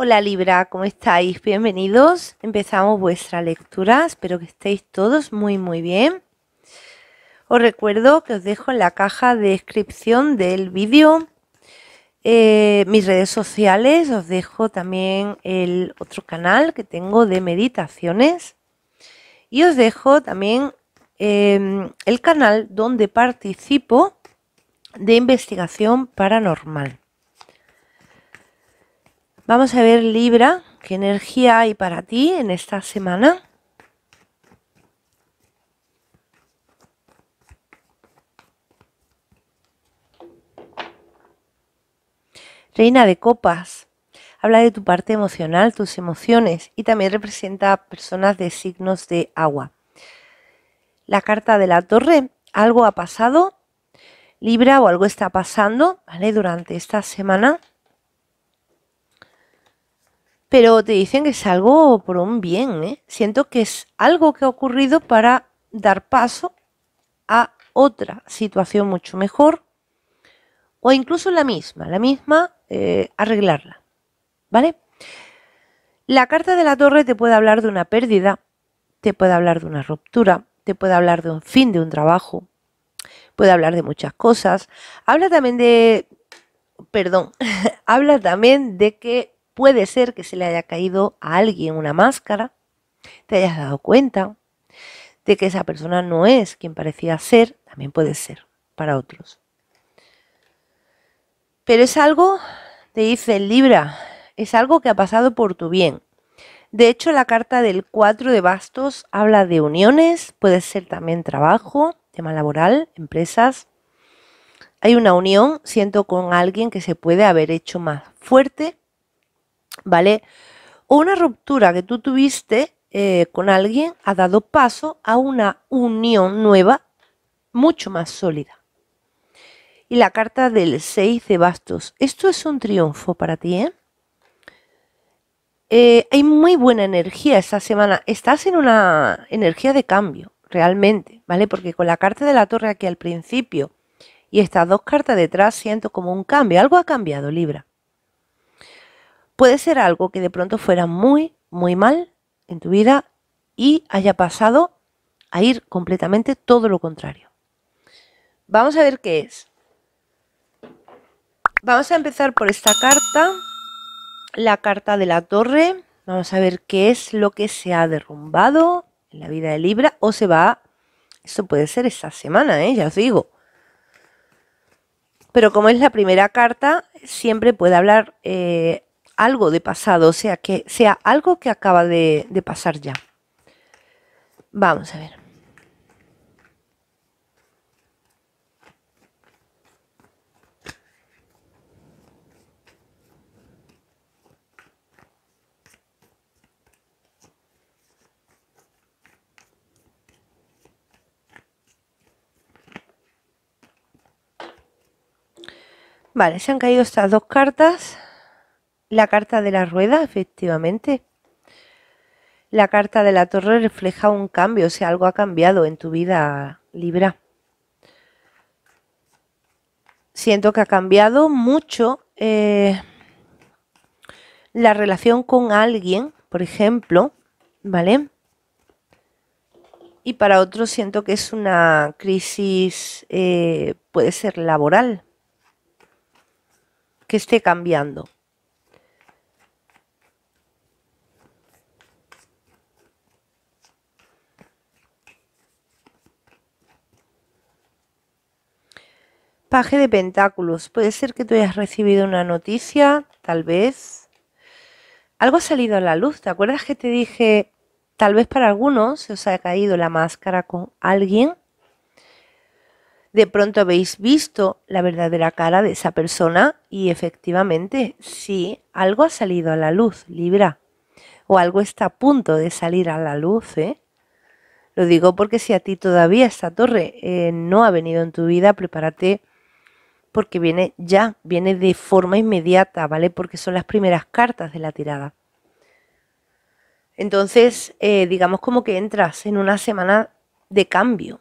Hola Libra, ¿cómo estáis? Bienvenidos. Empezamos vuestra lectura. Espero que estéis todos muy muy bien. Os recuerdo que os dejo en la caja de descripción del vídeo eh, mis redes sociales. Os dejo también el otro canal que tengo de meditaciones. Y os dejo también em, el canal donde participo de investigación paranormal. Vamos a ver Libra, qué energía hay para ti en esta semana. Reina de copas. Habla de tu parte emocional, tus emociones y también representa personas de signos de agua. La carta de la torre, algo ha pasado, Libra o algo está pasando, Durante esta semana pero te dicen que es algo por un bien. ¿eh? Siento que es algo que ha ocurrido para dar paso a otra situación mucho mejor o incluso la misma, la misma eh, arreglarla. ¿Vale? La carta de la torre te puede hablar de una pérdida, te puede hablar de una ruptura, te puede hablar de un fin de un trabajo, puede hablar de muchas cosas. Habla también de, perdón, habla también de que Puede ser que se le haya caído a alguien una máscara, te hayas dado cuenta de que esa persona no es quien parecía ser, también puede ser para otros. Pero es algo, te dice el Libra, es algo que ha pasado por tu bien. De hecho, la carta del 4 de bastos habla de uniones, puede ser también trabajo, tema laboral, empresas. Hay una unión, siento, con alguien que se puede haber hecho más fuerte ¿vale? Una ruptura que tú tuviste eh, con alguien ha dado paso a una unión nueva mucho más sólida. Y la carta del 6 de bastos. Esto es un triunfo para ti, ¿eh? eh, hay muy buena energía esta semana. Estás en una energía de cambio, realmente, ¿vale? Porque con la carta de la torre aquí al principio y estas dos cartas detrás siento como un cambio. Algo ha cambiado, Libra puede ser algo que de pronto fuera muy, muy mal en tu vida y haya pasado a ir completamente todo lo contrario. Vamos a ver qué es. Vamos a empezar por esta carta, la carta de la torre. Vamos a ver qué es lo que se ha derrumbado en la vida de Libra o se va... Esto puede ser esta semana, ¿eh? ya os digo. Pero como es la primera carta, siempre puede hablar eh, algo de pasado, o sea, que sea algo que acaba de, pasar ya. Vamos a ver. Vale, se han caído estas dos cartas. La carta de la rueda, efectivamente. La carta de la torre refleja un cambio, o sea, algo ha cambiado en tu vida, Libra. Siento que ha cambiado mucho eh, la relación con alguien, por ejemplo, ¿vale? Y para otros siento que es una crisis, eh, puede ser laboral, que esté cambiando. Paje de Pentáculos. Puede ser que tú hayas recibido una noticia, tal vez. Algo ha salido a la luz. ¿Te acuerdas que te dije, tal vez para algunos se os ha caído la máscara con alguien? De pronto habéis visto la verdadera cara de esa persona y efectivamente, sí, algo ha salido a la luz, Libra. O algo está a punto de salir a la luz, ¿eh? Lo digo porque si a ti todavía esta torre eh, no ha venido en tu vida, prepárate porque viene ya, viene de forma inmediata, ¿vale? Porque son las primeras cartas de la tirada. Entonces, eh, digamos como que entras en una semana de cambio.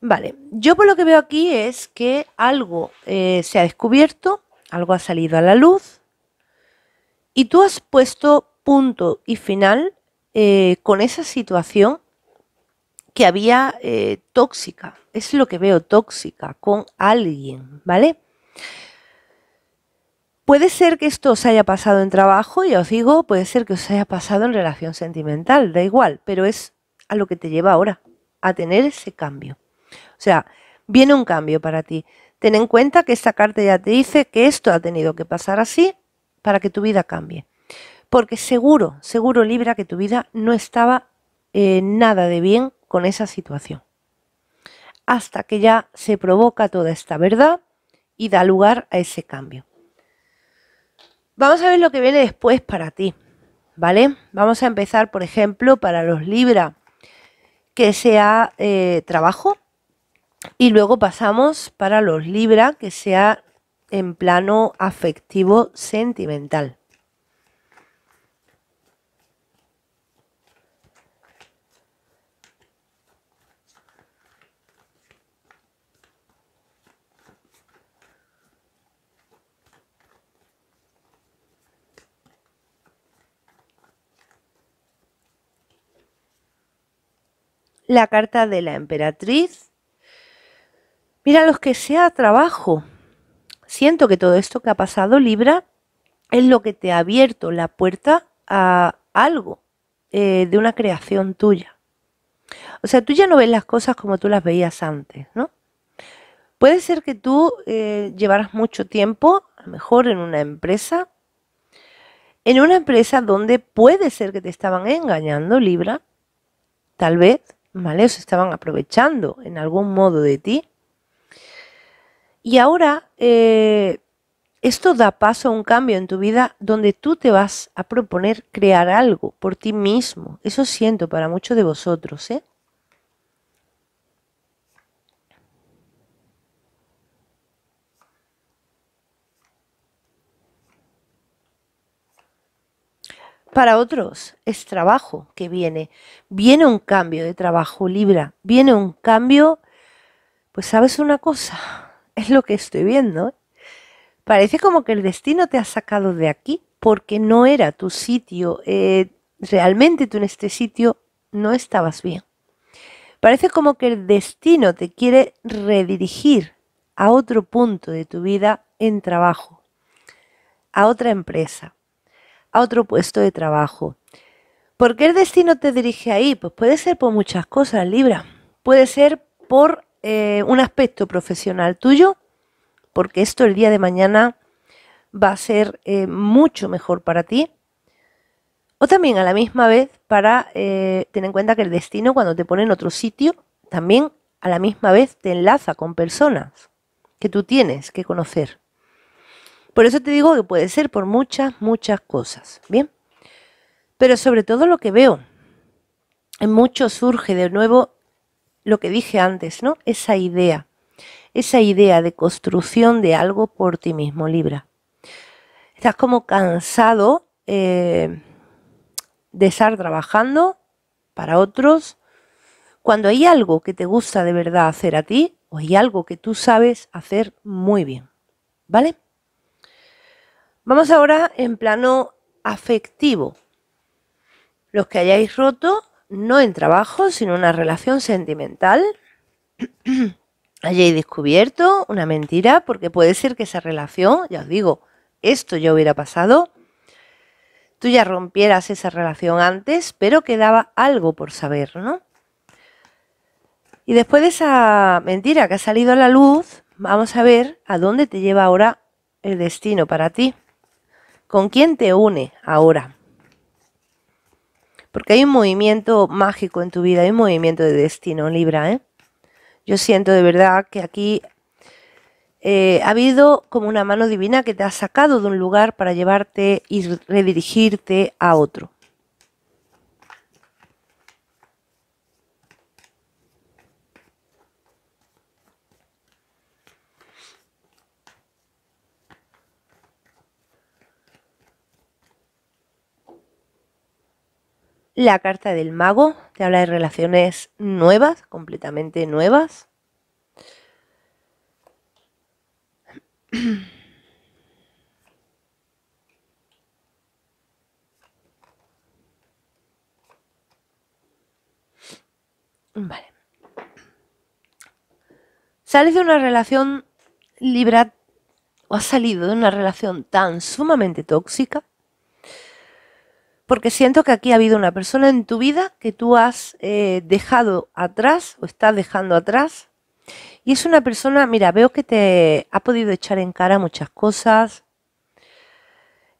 Vale, yo por lo que veo aquí es que algo eh, se ha descubierto, algo ha salido a la luz y tú has puesto punto y final eh, con esa situación que había eh, tóxica, es lo que veo, tóxica con alguien, ¿vale? Puede ser que esto os haya pasado en trabajo, ya os digo, puede ser que os haya pasado en relación sentimental, da igual, pero es a lo que te lleva ahora, a tener ese cambio. O sea, viene un cambio para ti. Ten en cuenta que esta carta ya te dice que esto ha tenido que pasar así para que tu vida cambie. Porque seguro, seguro Libra, que tu vida no estaba eh, nada de bien con esa situación. Hasta que ya se provoca toda esta verdad y da lugar a ese cambio. Vamos a ver lo que viene después para ti, ¿vale? Vamos a empezar, por ejemplo, para los Libra, que sea eh, trabajo, y luego pasamos para los Libra, que sea en plano afectivo sentimental. la carta de la emperatriz. Mira los que sea trabajo. Siento que todo esto que ha pasado, Libra, es lo que te ha abierto la puerta a algo eh, de una creación tuya. O sea, tú ya no ves las cosas como tú las veías antes, ¿no? Puede ser que tú eh, llevaras mucho tiempo, a lo mejor en una empresa, en una empresa donde puede ser que te estaban engañando, Libra, tal vez, ¿vale? Se estaban aprovechando en algún modo de ti. Y ahora eh, esto da paso a un cambio en tu vida donde tú te vas a proponer crear algo por ti mismo. Eso siento para muchos de vosotros, ¿eh? Para otros es trabajo que viene. Viene un cambio de trabajo, Libra. Viene un cambio, pues sabes una cosa, es lo que estoy viendo. Parece como que el destino te ha sacado de aquí porque no era tu sitio. Eh, realmente tú en este sitio no estabas bien. Parece como que el destino te quiere redirigir a otro punto de tu vida en trabajo, a otra empresa, a otro puesto de trabajo. ¿Por qué el destino te dirige ahí? Pues puede ser por muchas cosas, Libra. Puede ser por eh, un aspecto profesional tuyo, porque esto el día de mañana va a ser eh, mucho mejor para ti. O también a la misma vez para eh, tener en cuenta que el destino cuando te pone en otro sitio, también a la misma vez te enlaza con personas que tú tienes que conocer. Por eso te digo que puede ser por muchas, muchas cosas, ¿bien? Pero sobre todo lo que veo, en mucho surge de nuevo lo que dije antes, ¿no? Esa idea, esa idea de construcción de algo por ti mismo, Libra. Estás como cansado eh, de estar trabajando para otros. Cuando hay algo que te gusta de verdad hacer a ti, o hay algo que tú sabes hacer muy bien, ¿vale? Vamos ahora en plano afectivo. Los que hayáis roto, no en trabajo, sino una relación sentimental, hayáis descubierto una mentira, porque puede ser que esa relación, ya os digo, esto ya hubiera pasado, tú ya rompieras esa relación antes, pero quedaba algo por saber, ¿no? Y después de esa mentira que ha salido a la luz, vamos a ver a dónde te lleva ahora el destino para ti. ¿Con quién te une ahora? Porque hay un movimiento mágico en tu vida, hay un movimiento de destino, Libra. ¿eh? Yo siento de verdad que aquí eh, ha habido como una mano divina que te ha sacado de un lugar para llevarte y redirigirte a otro. La carta del mago te habla de relaciones nuevas, completamente nuevas. Vale. Sales de una relación libra o has salido de una relación tan sumamente tóxica porque siento que aquí ha habido una persona en tu vida que tú has eh, dejado atrás o estás dejando atrás. Y es una persona, mira, veo que te ha podido echar en cara muchas cosas.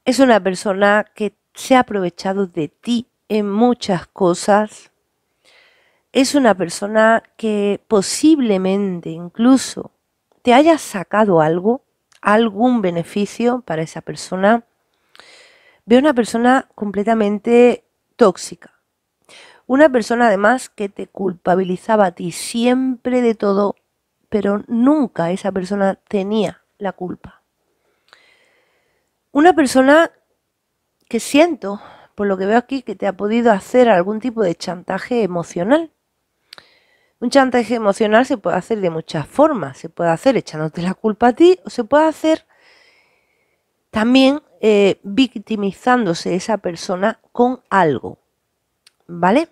Es una persona que se ha aprovechado de ti en muchas cosas. Es una persona que posiblemente incluso te haya sacado algo, algún beneficio para esa persona Veo una persona completamente tóxica. Una persona además que te culpabilizaba a ti siempre de todo, pero nunca esa persona tenía la culpa. Una persona que siento, por lo que veo aquí, que te ha podido hacer algún tipo de chantaje emocional. Un chantaje emocional se puede hacer de muchas formas. Se puede hacer echándote la culpa a ti o se puede hacer también eh, victimizándose esa persona con algo. ¿Vale?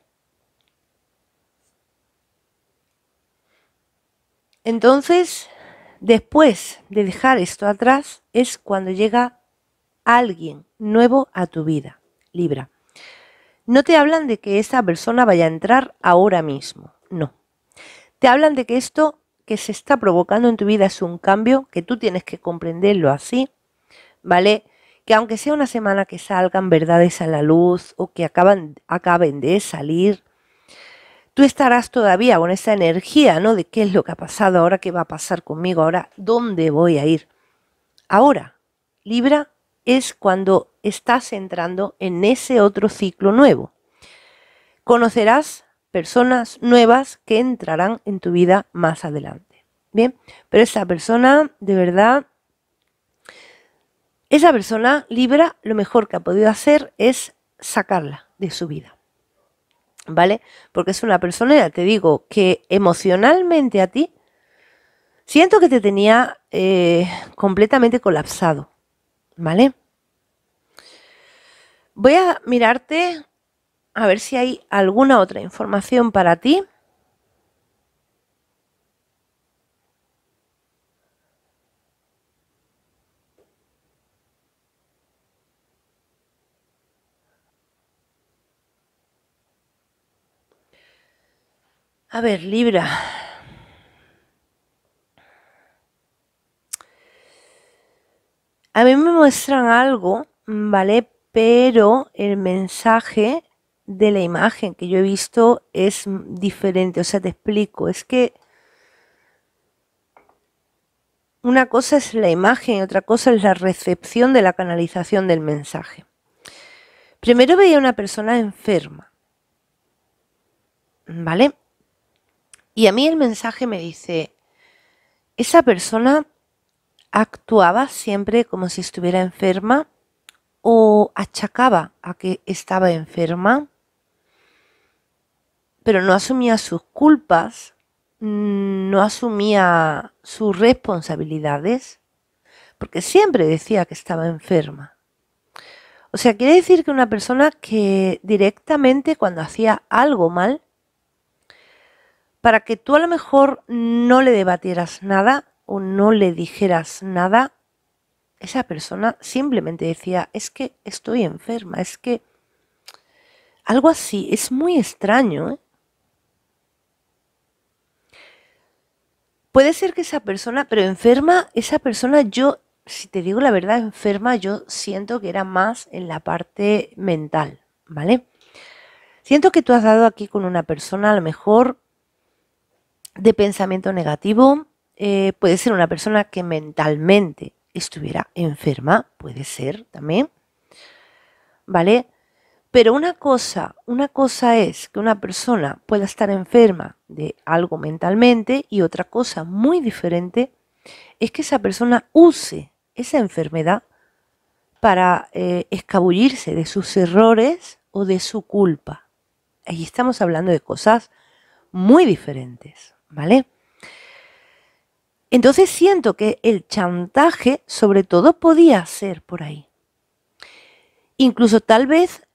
Entonces, después de dejar esto atrás, es cuando llega alguien nuevo a tu vida, Libra. No te hablan de que esa persona vaya a entrar ahora mismo, no. Te hablan de que esto que se está provocando en tu vida es un cambio, que tú tienes que comprenderlo así ¿vale? Que aunque sea una semana que salgan verdades a la luz o que acaban, acaben de salir, tú estarás todavía con esa energía, ¿no? De qué es lo que ha pasado ahora, qué va a pasar conmigo ahora, dónde voy a ir. Ahora, Libra es cuando estás entrando en ese otro ciclo nuevo. Conocerás personas nuevas que entrarán en tu vida más adelante. Bien, pero esa persona de verdad esa persona Libra lo mejor que ha podido hacer es sacarla de su vida. ¿Vale? Porque es una persona, ya te digo, que emocionalmente a ti siento que te tenía eh, completamente colapsado. ¿Vale? Voy a mirarte a ver si hay alguna otra información para ti. A ver, Libra. A mí me muestran algo, ¿vale? Pero el mensaje de la imagen que yo he visto es diferente. O sea, te explico. Es que una cosa es la imagen y otra cosa es la recepción de la canalización del mensaje. Primero veía una persona enferma. ¿Vale? Y a mí el mensaje me dice, esa persona actuaba siempre como si estuviera enferma o achacaba a que estaba enferma, pero no asumía sus culpas, no asumía sus responsabilidades, porque siempre decía que estaba enferma. O sea, quiere decir que una persona que directamente cuando hacía algo mal, para que tú a lo mejor no le debatieras nada o no le dijeras nada, esa persona simplemente decía, es que estoy enferma, es que algo así, es muy extraño. ¿eh? Puede ser que esa persona, pero enferma, esa persona yo, si te digo la verdad, enferma, yo siento que era más en la parte mental, ¿vale? Siento que tú has dado aquí con una persona a lo mejor de pensamiento negativo. Eh, puede ser una persona que mentalmente estuviera enferma, puede ser también. ¿Vale? Pero una cosa, una cosa es que una persona pueda estar enferma de algo mentalmente y otra cosa muy diferente es que esa persona use esa enfermedad para eh, escabullirse de sus errores o de su culpa. Ahí estamos hablando de cosas muy diferentes. ¿vale? Entonces siento que el chantaje sobre todo podía ser por ahí. Incluso tal vez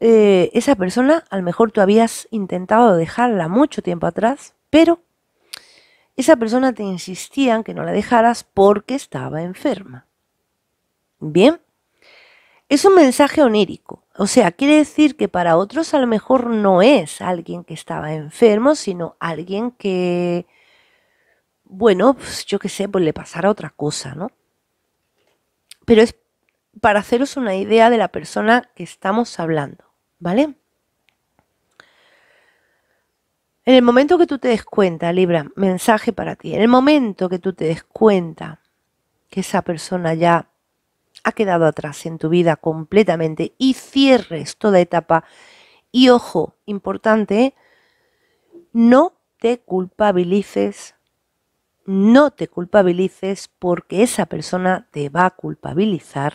eh, esa persona, a lo mejor tú habías intentado dejarla mucho tiempo atrás, pero esa persona te insistía en que no la dejaras porque estaba enferma. Bien, es un mensaje onírico, o sea, quiere decir que para otros a lo mejor no es alguien que estaba enfermo, sino alguien que, bueno, pues, yo qué sé, pues le pasara otra cosa, ¿no? Pero es para haceros una idea de la persona que estamos hablando, ¿vale? En el momento que tú te des cuenta, Libra, mensaje para ti, en el momento que tú te des cuenta que esa persona ya ha quedado atrás en tu vida completamente y cierres toda etapa. Y ojo, importante, no te culpabilices, no te culpabilices porque esa persona te va a culpabilizar.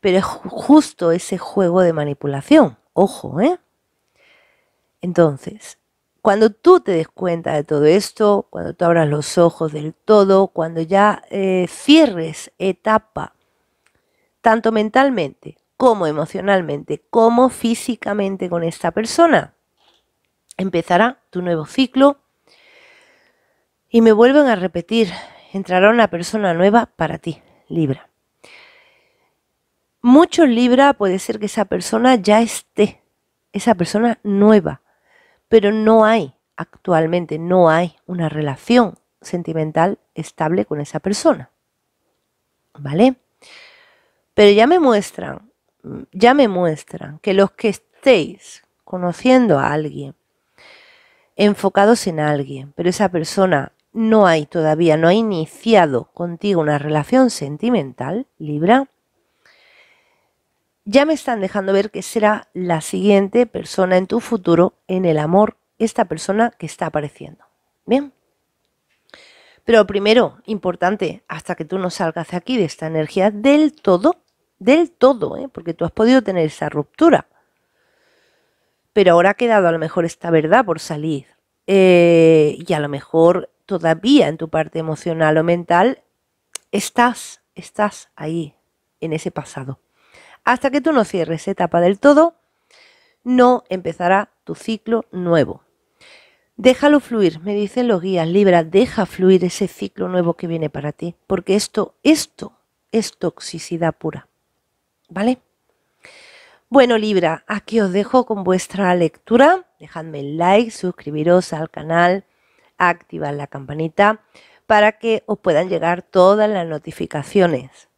Pero es justo ese juego de manipulación, ojo, ¿eh? Entonces, cuando tú te des cuenta de todo esto, cuando tú abras los ojos del todo, cuando ya eh, cierres etapa tanto mentalmente como emocionalmente, como físicamente con esta persona. Empezará tu nuevo ciclo y me vuelven a repetir, entrará una persona nueva para ti, Libra. mucho Libra puede ser que esa persona ya esté, esa persona nueva, pero no hay actualmente, no hay una relación sentimental estable con esa persona. ¿Vale? Pero ya me muestran, ya me muestran que los que estéis conociendo a alguien, enfocados en alguien, pero esa persona no hay todavía, no ha iniciado contigo una relación sentimental, Libra, ya me están dejando ver que será la siguiente persona en tu futuro, en el amor, esta persona que está apareciendo. Bien. Pero primero, importante, hasta que tú no salgas de aquí de esta energía del todo, del todo, ¿eh? porque tú has podido tener esa ruptura. Pero ahora ha quedado a lo mejor esta verdad por salir. Eh, y a lo mejor todavía en tu parte emocional o mental estás, estás ahí, en ese pasado. Hasta que tú no cierres etapa del todo, no empezará tu ciclo nuevo. Déjalo fluir, me dicen los guías, Libra, deja fluir ese ciclo nuevo que viene para ti, porque esto, esto es toxicidad pura. ¿vale? Bueno, Libra, aquí os dejo con vuestra lectura. Dejadme el like, suscribiros al canal, activad la campanita para que os puedan llegar todas las notificaciones.